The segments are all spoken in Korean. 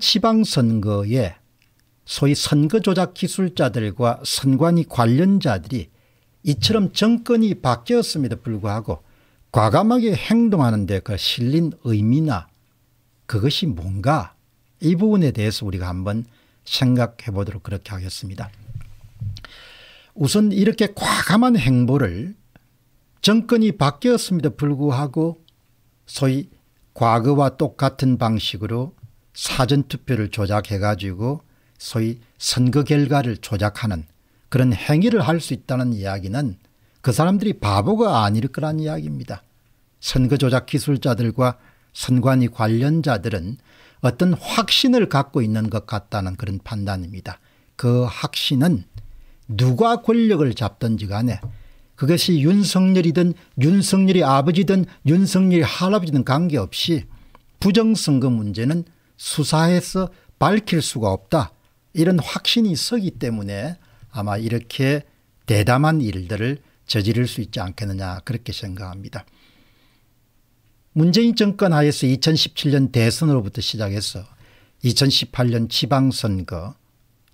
지방선거에 소위 선거조작 기술자들과 선관위 관련자들이 이처럼 정권이 바뀌었음에도 불구하고 과감하게 행동하는 데그 실린 의미나 그것이 뭔가 이 부분에 대해서 우리가 한번 생각해 보도록 그렇게 하겠습니다. 우선 이렇게 과감한 행보를 정권이 바뀌었음에도 불구하고 소위 과거와 똑같은 방식으로 사전투표를 조작해가지고 소위 선거 결과를 조작하는 그런 행위를 할 수 있다는 이야기는 그 사람들이 바보가 아닐 거란 이야기입니다. 선거 조작 기술자들과 선관위 관련자들은 어떤 확신을 갖고 있는 것 같다는 그런 판단입니다. 그 확신은 누가 권력을 잡든지 간에 그것이 윤석열이든 윤석열이 아버지든 윤석열이 할아버지든 관계없이 부정선거 문제는 수사해서 밝힐 수가 없다. 이런 확신이 서기 때문에 아마 이렇게 대담한 일들을 저지를 수 있지 않겠느냐 그렇게 생각합니다. 문재인 정권 하에서 2017년 대선으로부터 시작해서 2018년 지방선거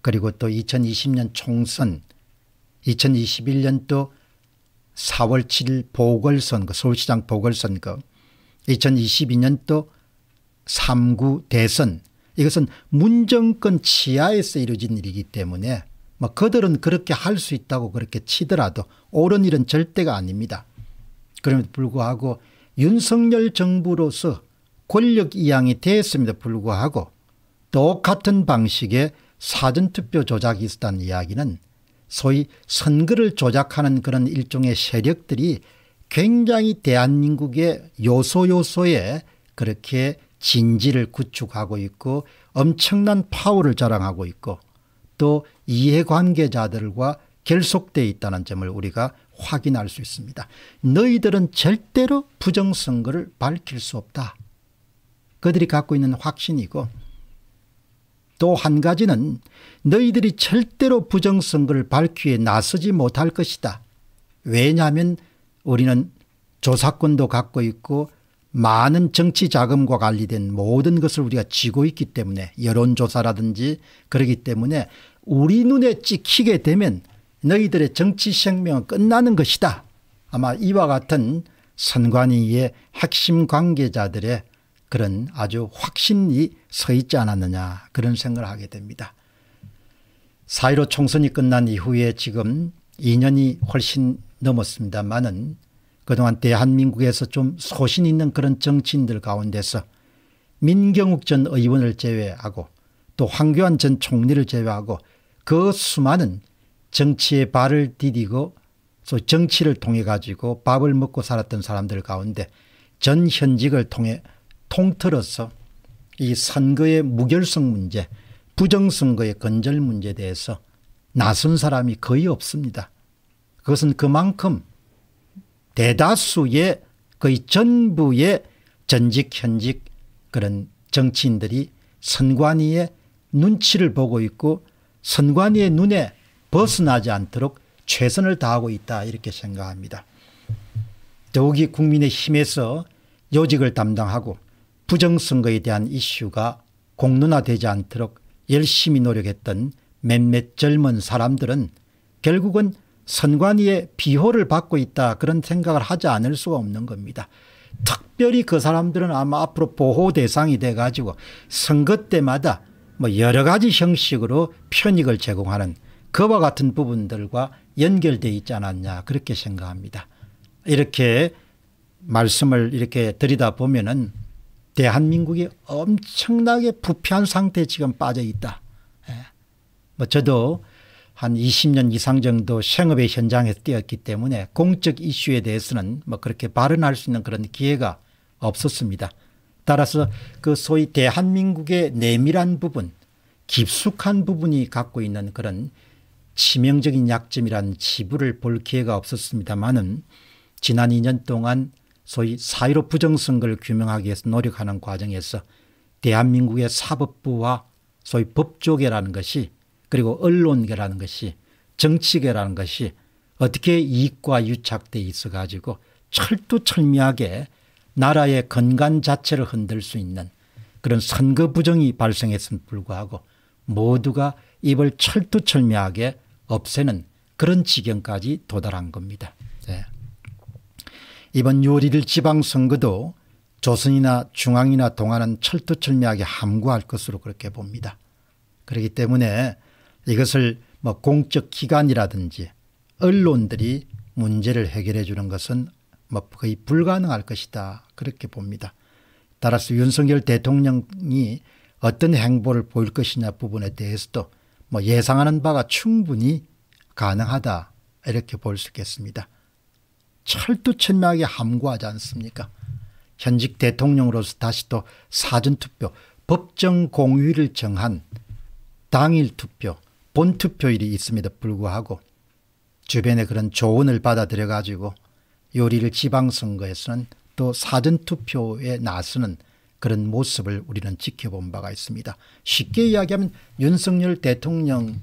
그리고 또 2020년 총선 2021년 또 4월 7일 보궐선거 서울시장 보궐선거 2022년 또 3구 대선 이것은 문정권 치하에서 이루어진 일이기 때문에 뭐 그들은 그렇게 할 수 있다고 그렇게 치더라도 옳은 일은 절대가 아닙니다. 그럼에도 불구하고 윤석열 정부로서 권력 이양이 되었음에도 불구하고 똑같은 방식의 사전투표 조작이 있었다는 이야기는 소위 선거를 조작하는 그런 일종의 세력들이 굉장히 대한민국의 요소요소에 그렇게 진지를 구축하고 있고 엄청난 파워를 자랑하고 있고 또 이해관계자들과 결속되어 있다는 점을 우리가 확인할 수 있습니다. 너희들은 절대로 부정선거를 밝힐 수 없다. 그들이 갖고 있는 확신이고 또 한 가지는 너희들이 절대로 부정선거를 밝히에 나서지 못할 것이다. 왜냐하면 우리는 조사권도 갖고 있고 많은 정치 자금과 관리된 모든 것을 우리가 쥐고 있기 때문에 여론조사라든지 그러기 때문에 우리 눈에 찍히게 되면 너희들의 정치 생명은 끝나는 것이다. 아마 이와 같은 선관위의 핵심 관계자들의 그런 아주 확신이 서 있지 않았느냐 그런 생각을 하게 됩니다. 4.15 총선이 끝난 이후에 지금 2년이 훨씬 넘었습니다만은 그동안 대한민국에서 좀 소신 있는 그런 정치인들 가운데서 민경욱 전 의원을 제외하고 또 황교안 전 총리를 제외하고 그 수많은 정치의 발을 디디고 또 정치를 통해 가지고 밥을 먹고 살았던 사람들 가운데 전 현직을 통해 통틀어서 이 선거의 무결성 문제 부정선거의 건절 문제에 대해서 나선 사람이 거의 없습니다. 그것은 그만큼 대다수의 거의 전부의 전직 현직 그런 정치인들이 선관위의 눈치를 보고 있고 선관위의 눈에 벗어나지 않도록 최선을 다하고 있다 이렇게 생각합니다. 더욱이 국민의힘에서 요직을 담당하고 부정선거에 대한 이슈가 공론화되지 않도록 열심히 노력했던 몇몇 젊은 사람들은 결국은 선관위의 비호를 받고 있다 그런 생각을 하지 않을 수가 없는 겁니다. 특별히 그 사람들은 아마 앞으로 보호 대상이 돼 가지고 선거 때마다 뭐 여러 가지 형식으로 편익을 제공하는 그와 같은 부분들과 연결돼 있지 않았냐 그렇게 생각합니다. 이렇게 말씀을 이렇게 드리다 보면은 대한민국이 엄청나게 부패한 상태에 지금 빠져 있다. 예. 뭐 저도 한 20년 이상 정도 생업의 현장에서 뛰었기 때문에 공적 이슈에 대해서는 뭐 그렇게 발언할 수 있는 그런 기회가 없었습니다. 따라서 그 소위 대한민국의 내밀한 부분, 깊숙한 부분이 갖고 있는 그런 치명적인 약점이란 지부를 볼 기회가 없었습니다만은 지난 2년 동안 소위 사회로 부정선거를 규명하기 위해서 노력하는 과정에서 대한민국의 사법부와 소위 법조계라는 것이 그리고 언론계라는 것이 정치계라는 것이 어떻게 이익과 유착돼 있어 가지고 철두철미하게 나라의 건강 자체를 흔들 수 있는 그런 선거 부정이 발생했음 불구하고 모두가 입을 철두철미하게 없애는 그런 지경까지 도달한 겁니다. 네. 이번 요리를 지방선거도 조선이나 중앙이나 동안은 철두철미하게 함구할 것으로 그렇게 봅니다. 그렇기 때문에 이것을 뭐 공적 기관이라든지 언론들이 문제를 해결해 주는 것은 뭐 거의 불가능할 것이다 그렇게 봅니다. 따라서 윤석열 대통령이 어떤 행보를 보일 것이냐 부분에 대해서도 뭐 예상하는 바가 충분히 가능하다 이렇게 볼 수 있겠습니다. 철두철미하게 함구하지 않습니까? 현직 대통령으로서 다시 또 사전투표 법정 공휴일을 정한 당일 투표 본투표일이 있음에도 불구하고 주변에 그런 조언을 받아들여 가지고 요리를 지방선거에서는 또 사전투표에 나서는 그런 모습을 우리는 지켜본 바가 있습니다. 쉽게 이야기하면 윤석열 대통령이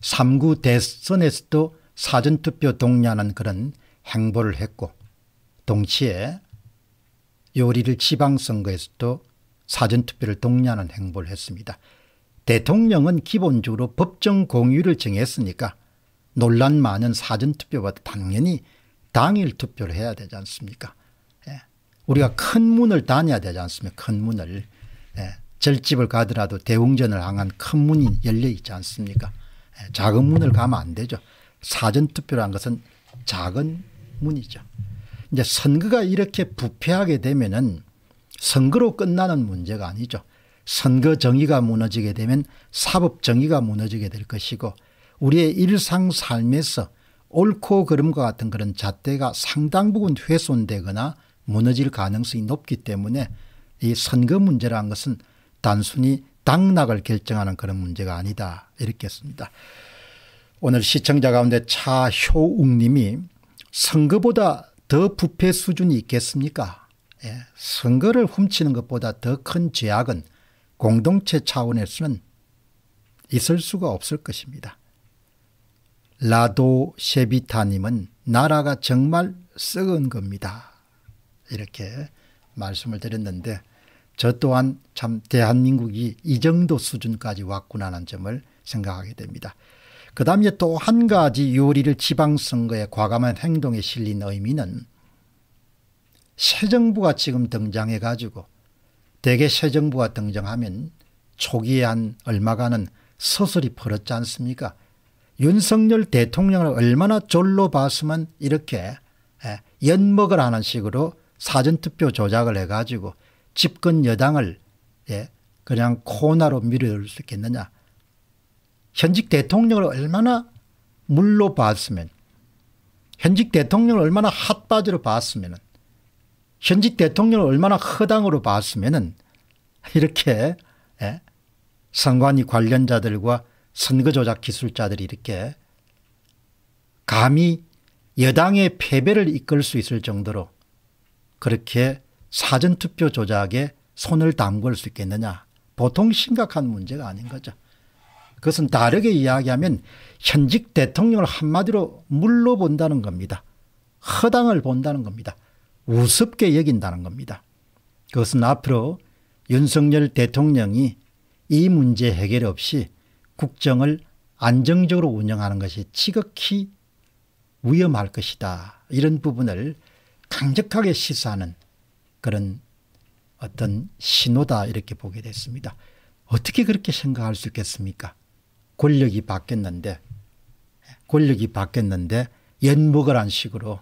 3구 대선에서도 사전투표 동의하는 그런 행보를 했고 동시에 요리를 지방선거에서도 사전투표를 동의하는 행보를 했습니다. 대통령은 기본적으로 법정 공유를 정했으니까 논란 많은 사전투표보 당연히 당일 투표를 해야 되지 않습니까? 예. 우리가 큰 문을 다녀야 되지 않습니까? 큰 문을. 예. 절집을 가더라도 대웅전을 향한 큰 문이 열려 있지 않습니까? 예. 작은 문을 가면 안 되죠. 사전투표란 것은 작은 문이죠. 이제 선거가 이렇게 부패하게 되면은 선거로 끝나는 문제가 아니죠. 선거 정의가 무너지게 되면 사법 정의가 무너지게 될 것이고 우리의 일상 삶에서 옳고 그름과 같은 그런 잣대가 상당 부분 훼손되거나 무너질 가능성이 높기 때문에 이 선거 문제라는 것은 단순히 당락을 결정하는 그런 문제가 아니다 이렇게 했습니다. 오늘 시청자 가운데 차효웅님이 선거보다 더 부패 수준이 있겠습니까? 예. 선거를 훔치는 것보다 더 큰 죄악은 공동체 차원에서는 있을 수가 없을 것입니다. 라도 셰비타님은 나라가 정말 썩은 겁니다. 이렇게 말씀을 드렸는데 저 또한 참 대한민국이 이 정도 수준까지 왔구나라는 점을 생각하게 됩니다. 그 다음에 또 한 가지 요리를 지방선거의 과감한 행동에 실린 의미는 새 정부가 지금 등장해가지고 대개 새 정부가 등장하면 초기에 한 얼마간은 서서이퍼었지 않습니까? 윤석열 대통령을 얼마나 졸로 봤으면 이렇게 연먹을 하는 식으로 사전투표 조작을 해가지고 집권 여당을 예, 그냥 코나로 밀어올 수 있겠느냐. 현직 대통령을 얼마나 물로 봤으면 현직 대통령을 얼마나 핫바지로 봤으면 현직 대통령을 얼마나 허당으로 봤으면은 이렇게 예? 선관위 관련자들과 선거조작 기술자들이 이렇게 감히 여당의 패배를 이끌 수 있을 정도로 그렇게 사전투표 조작에 손을 담글 수 있겠느냐 보통 심각한 문제가 아닌 거죠. 그것은 다르게 이야기하면 현직 대통령을 한마디로 물로 본다는 겁니다. 허당을 본다는 겁니다. 우습게 여긴다는 겁니다. 그것은 앞으로 윤석열 대통령이 이 문제 해결 없이 국정을 안정적으로 운영하는 것이 지극히 위험할 것이다. 이런 부분을 강력하게 시사하는 그런 어떤 신호다 이렇게 보게 됐습니다. 어떻게 그렇게 생각할 수 있겠습니까? 권력이 바뀌었는데 권력이 바뀌었는데 연복을 한 식으로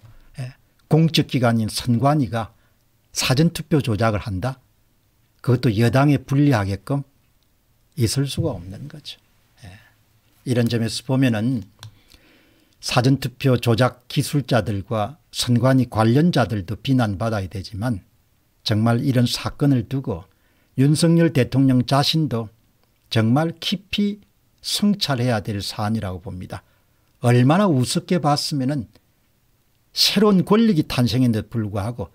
공적기관인 선관위가 사전투표 조작을 한다. 그것도 여당에 불리하게끔 있을 수가 없는 거죠. 예. 이런 점에서 보면은 사전투표 조작 기술자들과 선관위 관련자들도 비난받아야 되지만 정말 이런 사건을 두고 윤석열 대통령 자신도 정말 깊이 성찰해야 될 사안이라고 봅니다. 얼마나 우습게 봤으면 새로운 권력이 탄생했는데 불구하고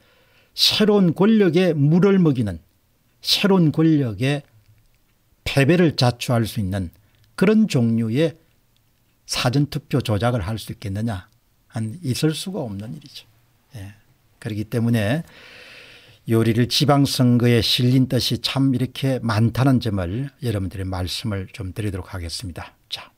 새로운 권력의 물을 먹이는 새로운 권력의 패배를 자초할 수 있는 그런 종류의 사전투표 조작을 할 수 있겠느냐 안 있을 수가 없는 일이죠. 예. 그렇기 때문에 요리를 지방선거에 실린 뜻이 참 이렇게 많다는 점을 여러분들의 말씀을 좀 드리도록 하겠습니다. 자.